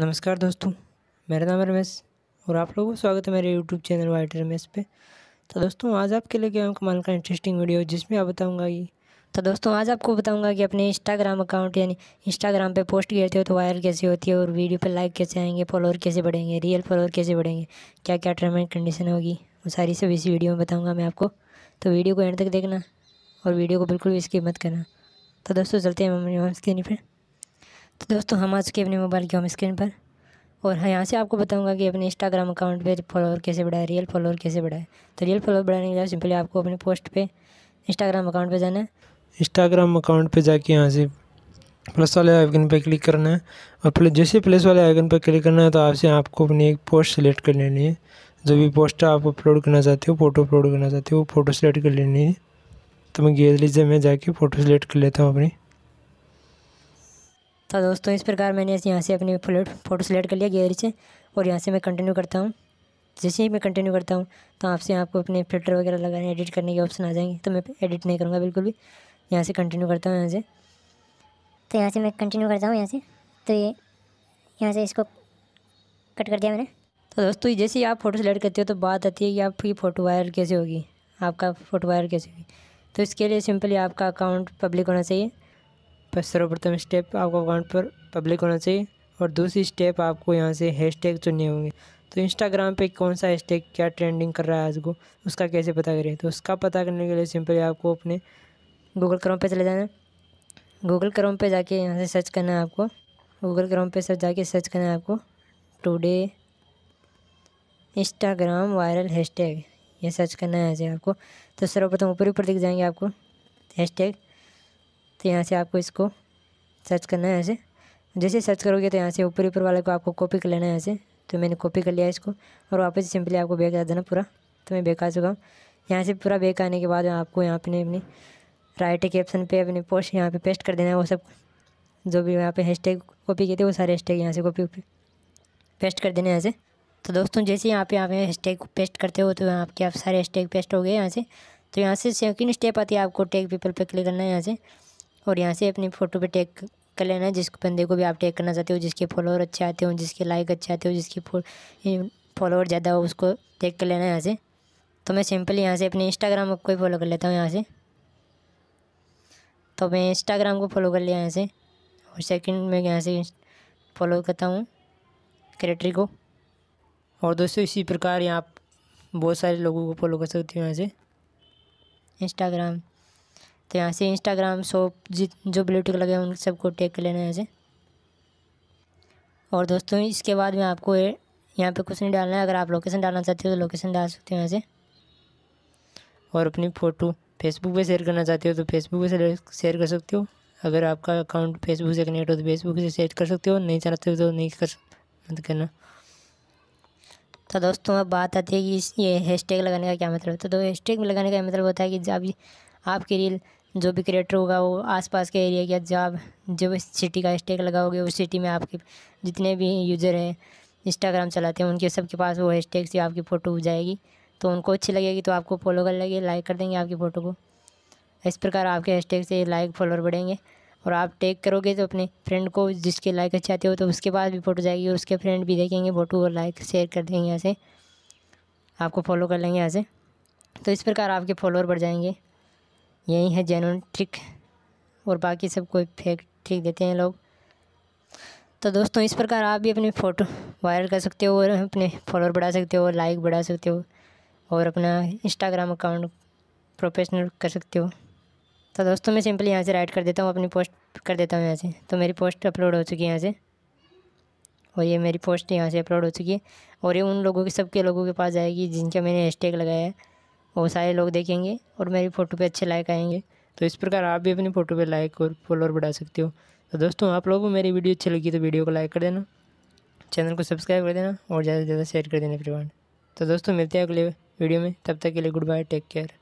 नमस्कार दोस्तों मेरा नाम रमेश और आप लोगों का स्वागत है मेरे यूट्यूब चैनल वाइट रमेश पे तो दोस्तों आज आपके लिए क्या कमाल का इंटरेस्टिंग वीडियो जिसमें आप बताऊंगा कि तो दोस्तों आज आपको बताऊंगा कि अपने इंस्टाग्राम अकाउंट यानी इंस्टाग्राम पे पोस्ट करते हो तो वायरल कैसे होती है और वीडियो पर लाइक कैसे आएंगे फॉलोअर कैसे बढ़ेंगे रियल फॉलोअर कैसे बढ़ेंगे क्या क्या टर्म एंड कंडीशन होगी वो सारी सब इसी वीडियो में बताऊँगा मैं आपको तो वीडियो को एंड तक देखना और वीडियो को बिल्कुल भी इसकी मत करना तो दोस्तों चलते हैं मम्मी नहीं फिर तो दोस्तों हम आ चुके अपने मोबाइल की होम स्क्रीन पर और हाँ यहाँ से आपको बताऊंगा कि अपने इंस्टाग्राम अकाउंट पे फॉलोअर कैसे बढ़ाए रियल फॉलोअर कैसे बढ़ाए तो रियल फॉलोअर बढ़ाने के लिए सिंपली आपको अपने पोस्ट पे इंस्टाग्राम अकाउंट पे जाना है इंस्टाग्राम अकाउंट पे जाके यहाँ से प्लस वाले आइकन पे क्लिक करना है और प्लस जैसे प्लस वाले आइकन पर क्लिक करना है तो आपसे आपको अपनी एक पोस्ट सेलेक्ट कर लेनी है जो भी पोस्ट आप अपलोड करना चाहते हो फोटो अपलोड करना चाहते हो वो फोटो सेलेक्ट कर लेनी है तो मैं गैलरी से मैं जाके फ़ोटो सेलेक्ट कर लेता हूँ अपनी तो दोस्तों इस प्रकार मैंने यहाँ से अपनी फ़ोटो सेलेक्ट कर लिया गैलरी से और यहाँ से मैं कंटिन्यू करता हूँ जैसे ही मैं कंटिन्यू करता हूँ तो आपसे आपको अपने फिल्टर वगैरह लगाने एडिट करने के ऑप्शन आ जाएंगे तो मैं एडिट नहीं करूँगा बिल्कुल भी यहाँ से कंटिन्यू करता हूँ यहाँ से तो यहाँ से मैं कंटिन्यू करता हूँ यहाँ से तो ये यहाँ से इसको कट कर दिया मैंने तो दोस्तों जैसे ही आप फ़ोटो सेलेक्ट करते हो तो बात आती है कि आपकी फ़ोटो वायर कैसे होगी आपका फ़ोटो वायर कैसे होगी तो इसके लिए सिंपली आपका अकाउंट पब्लिक होना चाहिए पर सर्वप्रथम स्टेप आपको अकाउंट पर पब्लिक होना चाहिए और दूसरी स्टेप आपको यहाँ से हैशटैग चुनने होंगे तो इंस्टाग्राम पे कौन सा हैशटैग क्या ट्रेंडिंग कर रहा है आज को उसका कैसे पता करें तो उसका पता करने के लिए सिंपली आपको अपने गूगल क्रोम पे चले जाना गूगल क्रोम पे जाके यहाँ से सर्च करना है आपको गूगल क्रोम पे सर जाके सर्च करना है आपको टुडे इंस्टाग्राम वायरल टैग ये सर्च करना है ऐसे आपको तो सर्वप्रथम ऊपर ऊपर दिख जाएंगे आपको टैग तो यहाँ से आपको इसको सर्च करना है ऐसे जैसे सर्च करोगे तो यहाँ से ऊपर ऊपर वाले को आपको कॉपी कर लेना है ऐसे तो मैंने कॉपी कर लिया इसको और वापस सिंपली आपको बेक आ देना पूरा तो मैं बेक आ चुका हूँ यहाँ से पूरा बेक आने के बाद आपको यहाँ पर अपनी राइट के ऑप्शन पे अपने पोस्ट यहाँ पे पेस्ट कर देना है वो सब जो भी यहाँ पे हैशटैग कॉपी किए थे वो सारे हैशटैग यहाँ से कॉपी पेस्ट कर देना है यहाँ से तो दोस्तों जैसे यहाँ पे आप हैशटैग पेस्ट करते हो तो आपके आप सारे हैशटैग पेस्ट हो गए यहाँ से तो यहाँ से सेकेंड स्टेप आती है आपको टैग पीपल पे क्लिक करना है यहाँ से और यहाँ से अपनी फ़ोटो पे टेक कर लेना जिस बंदे को भी आप टेक करना चाहते हो जिसके फॉलोअर अच्छे आते हो जिसके लाइक अच्छे आते हो जिसके फॉलोअर ज़्यादा हो उसको टेक कर लेना यहाँ से तो मैं सिंपल यहाँ से अपने इंस्टाग्राम को ही फॉलो कर लेता हूँ यहाँ से तो मैं इंस्टाग्राम को फॉलो कर लिया यहाँ से और सेकेंड मैं यहाँ से फॉलो करता हूँ क्रेटरी को और दोस्तों इसी प्रकार यहाँ आप बहुत सारे लोगों को फॉलो कर सकते हो यहाँ से इंस्टाग्राम तो यहाँ से इंस्टाग्राम शॉप जित जो ब्लूटिक लगे उन सबको टेक कर लेना है यहाँ से और दोस्तों इसके बाद में आपको यहाँ पे कुछ नहीं डालना है अगर आप लोकेशन डालना चाहते हो तो लोकेशन डाल सकते हो यहाँ से और अपनी फ़ोटो फेसबुक पे शेयर करना चाहते हो तो फेसबुक पे शेयर कर सकते हो अगर आपका अकाउंट फेसबुक से कनेक्ट हो तो फेसबुक से शेयर कर सकते हो नहीं चाहते हो तो नहीं कर मत करना तो दोस्तों अब बात आती है कि ये हैश लगाने का क्या मतलब है तो दो तो हैश लगाने का मतलब होता है कि जब आपकी रील जो भी क्रिएटर होगा वो आसपास के एरिया की जब जो सिटी का स्टेक लगाओगे उस सिटी में आपके जितने भी यूज़र हैं इंस्टाग्राम चलाते हैं उनके सबके पास वो हैशटैग से आपकी फ़ोटो हो जाएगी तो उनको अच्छी लगेगी तो आपको फॉलो कर लेंगे लाइक कर देंगे आपकी फ़ोटो को इस प्रकार आपके हैशटैग से लाइक फॉलोअर बढ़ेंगे और आप टैग करोगे तो अपने फ्रेंड को जिसके लाइक अच्छे आते हो तो उसके पास भी फ़ोटो जाएगी और उसके फ्रेंड भी देखेंगे फ़ोटो और लाइक शेयर कर देंगे यहाँ से आपको फॉलो कर लेंगे यहाँ से तो इस प्रकार आपके फॉलोअर बढ़ जाएंगे यही है जेनुन ट्रिक और बाकी सब कोई फेक ट्रिक देते हैं लोग तो दोस्तों इस प्रकार आप भी अपनी फ़ोटो वायरल कर सकते हो और अपने फॉलोअर बढ़ा सकते हो लाइक बढ़ा सकते हो और अपना इंस्टाग्राम अकाउंट प्रोफेशनल कर सकते हो तो दोस्तों मैं सिंपली यहाँ से राइट कर देता हूँ अपनी पोस्ट कर देता हूँ यहाँ से तो मेरी पोस्ट अपलोड हो चुकी है यहाँ से और ये मेरी पोस्ट यहाँ से अपलोड हो चुकी है और ये उन लोगों के सबके लोगों के पास जाएगी जिनका मैंने हैश लगाया है बहुत सारे लोग देखेंगे और मेरी फ़ोटो पे अच्छे लाइक आएंगे तो इस प्रकार आप भी अपनी फ़ोटो पे लाइक और फॉलोअर बढ़ा सकते हो तो दोस्तों आप लोगों को मेरी वीडियो अच्छी लगी तो वीडियो को लाइक कर देना चैनल को सब्सक्राइब कर देना और ज़्यादा से ज़्यादा शेयर कर देना फ्रेंड तो दोस्तों मिलते हैं अगले वीडियो में तब तक के लिए गुड बाय टेक केयर